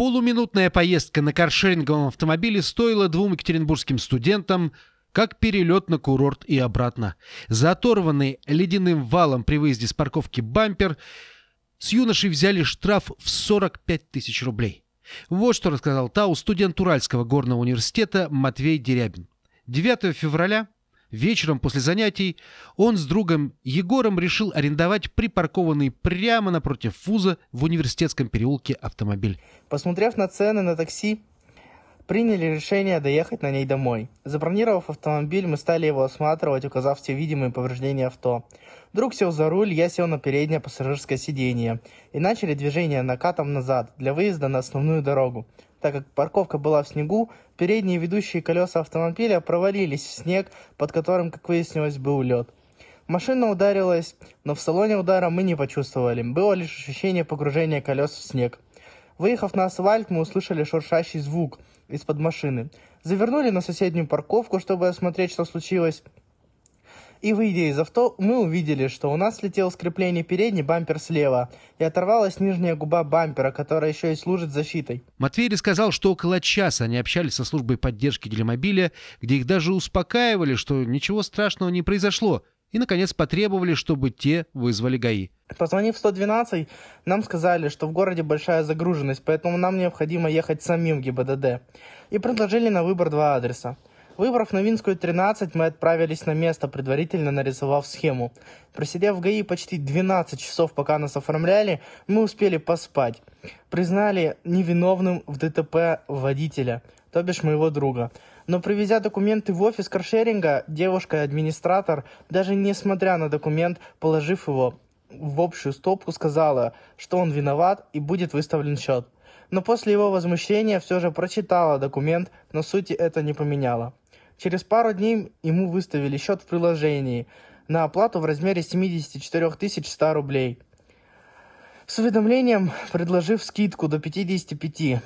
Полуминутная поездка на каршеринговом автомобиле стоила двум екатеринбургским студентам как перелет на курорт и обратно. За оторванный ледяным валом при выезде с парковки бампер, с юношей взяли штраф в 45 тысяч рублей. Вот что рассказал Тау студент Уральского горного университета Матвей Дерябин. 9 февраля Вечером после занятий он с другом Егором решил арендовать припаркованный прямо напротив вуза в университетском переулке автомобиль. Посмотрев на цены на такси, приняли решение доехать на ней домой. Забронировав автомобиль, мы стали его осматривать, указав все видимые повреждения авто. Друг сел за руль, я сел на переднее пассажирское сиденье и начали движение накатом назад для выезда на основную дорогу так как парковка была в снегу, передние ведущие колеса автомобиля провалились в снег, под которым, как выяснилось, был лед. Машина ударилась, но в салоне удара мы не почувствовали. Было лишь ощущение погружения колес в снег. Выехав на асфальт, мы услышали шуршащий звук из-под машины. Завернули на соседнюю парковку, чтобы осмотреть, что случилось. И выйдя из авто, мы увидели, что у нас слетел с крепления передний бампер слева и оторвалась нижняя губа бампера, которая еще и служит защитой. Матвей рассказал, что около часа они общались со службой поддержки Делимобиля, где их даже успокаивали, что ничего страшного не произошло, и, наконец, потребовали, чтобы те вызвали ГАИ. Позвонив в 112, нам сказали, что в городе большая загруженность, поэтому нам необходимо ехать самим в ГИБДД. И предложили на выбор два адреса – Выбрав Новинскую 13, мы отправились на место, предварительно нарисовав схему. Просидев в ГАИ почти 12 часов, пока нас оформляли, мы успели поспать. Признали невиновным в ДТП водителя, то бишь моего друга. Но привезя документы в офис каршеринга, девушка-администратор, даже несмотря на документ, положив его в общую стопку, сказала, что он виноват и будет выставлен счет но после его возмущения все же прочитала документ, но сути это не поменяло. Через пару дней ему выставили счет в приложении на оплату в размере 74 100 рублей. С уведомлением, предложив скидку до 55.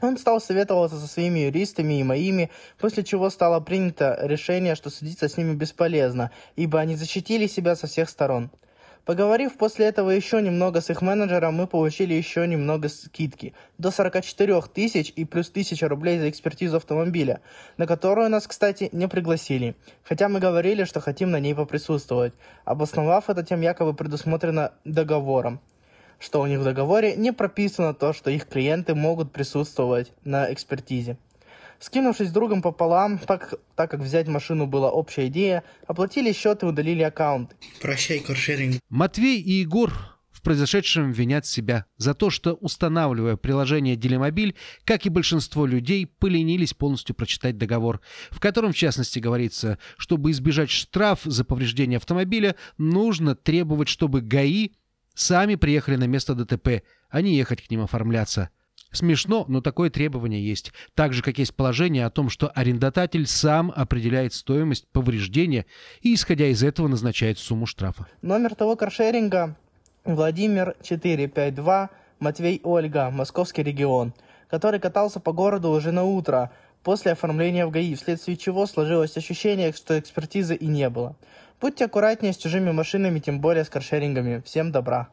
Он стал советоваться со своими юристами и моими, после чего стало принято решение, что судиться с ними бесполезно, ибо они защитили себя со всех сторон – Поговорив после этого еще немного с их менеджером, мы получили еще немного скидки. До 44 тысяч и плюс 1000 рублей за экспертизу автомобиля, на которую нас, кстати, не пригласили. Хотя мы говорили, что хотим на ней поприсутствовать, обосновав это тем якобы предусмотрено договором что у них в договоре не прописано то, что их клиенты могут присутствовать на экспертизе. Скинувшись с другом пополам, так, так как взять машину была общая идея, оплатили счет и удалили аккаунт. Прощай, каршеринг. Матвей и Егор в произошедшем винят себя за то, что, устанавливая приложение «Делимобиль», как и большинство людей, поленились полностью прочитать договор, в котором, в частности, говорится, чтобы избежать штраф за повреждение автомобиля, нужно требовать, чтобы ГАИ сами приехали на место ДТП, а не ехать к ним оформляться – Смешно, но такое требование есть. Так же, как есть положение о том, что арендодатель сам определяет стоимость повреждения и, исходя из этого, назначает сумму штрафа. Номер того каршеринга Владимир 452, Матвей Ольга, Московский регион, который катался по городу уже на утро после оформления в ГАИ, вследствие чего сложилось ощущение, что экспертизы и не было. Будьте аккуратнее с чужими машинами, тем более с каршерингами. Всем добра!